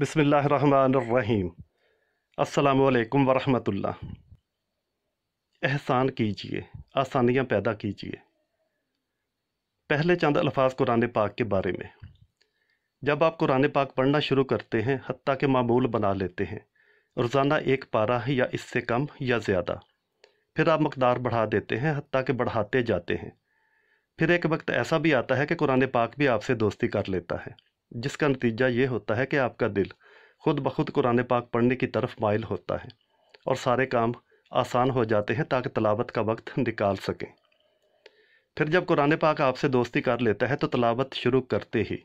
बसमीम अल्लाम वरहमतुल्ला एहसान कीजिए आसानियाँ पैदा कीजिए पहले चंद अल्फाज कुरान पाक के बारे में जब आप कुरान पाक पढ़ना शुरू करते हैं हती के मामूल बना लेते हैं रोज़ाना एक पारा या इससे कम या ज़्यादा फिर आप मकदार बढ़ा देते हैं हती के बढ़ाते जाते हैं फिर एक वक्त ऐसा भी आता है कि कुरान पाक भी आपसे दोस्ती कर लेता है जिसका नतीजा ये होता है कि आपका दिल खुद ब खुद कुरान पाक पढ़ने की तरफ माइल होता है और सारे काम आसान हो जाते हैं ताकि तलावत का वक्त निकाल सकें फिर जब कुरान पाक आपसे दोस्ती कर लेता है तो तलावत शुरू करते ही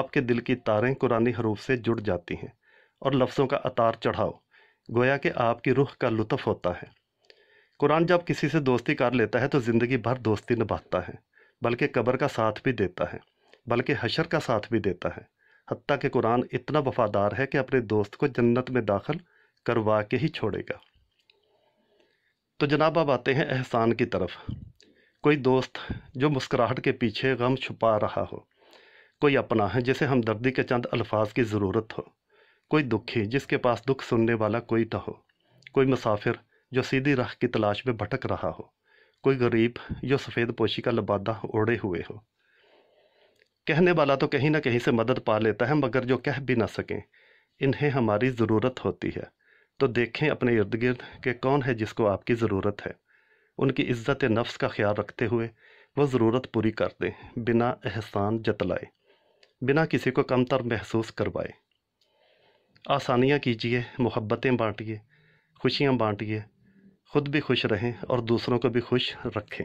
आपके दिल की तारें कुरानी हरूफ से जुड़ जाती हैं और लफ्ज़ों का अतार चढ़ाओ गोया कि आपकी रूह का लुत्फ़ होता है कुरान जब किसी से दोस्ती कर लेता है तो ज़िंदगी भर दोस्ती निभाता है बल्कि कब्र का साथ भी देता है बल्कि हशर का साथ भी देता है हती कि कुरान इतना वफादार है कि अपने दोस्त को जन्नत में दाखिल करवा के ही छोड़ेगा तो जनाब अब आते हैं एहसान की तरफ कोई दोस्त जो मुस्कुराहट के पीछे गम छुपा रहा हो कोई अपना है जिसे हमदर्दी के चंद अल्फाज की ज़रूरत हो कोई दुखी जिसके पास दुख सुनने वाला कोई ना हो कोई मुसाफिर जो सीधी राह की तलाश में भटक रहा हो कोई गरीब जो सफ़ेद पोशी का लबादा ओढ़े हुए हो कहने वाला तो कहीं ना कहीं से मदद पा लेता है मगर जो कह भी ना सकें इन्हें हमारी ज़रूरत होती है तो देखें अपने इर्द गिर्द के कौन है जिसको आपकी ज़रूरत है उनकी इज़्ज़त नफ्स का ख्याल रखते हुए वह ज़रूरत पूरी कर दें बिना एहसान जतलाए बिना किसी को कमतर महसूस करवाए आसानियाँ कीजिए मोहब्बतें बांटिए खुशियाँ बांटिए ख़ुद भी खुश रहें और दूसरों को भी खुश रखें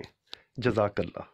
जजाकल्ला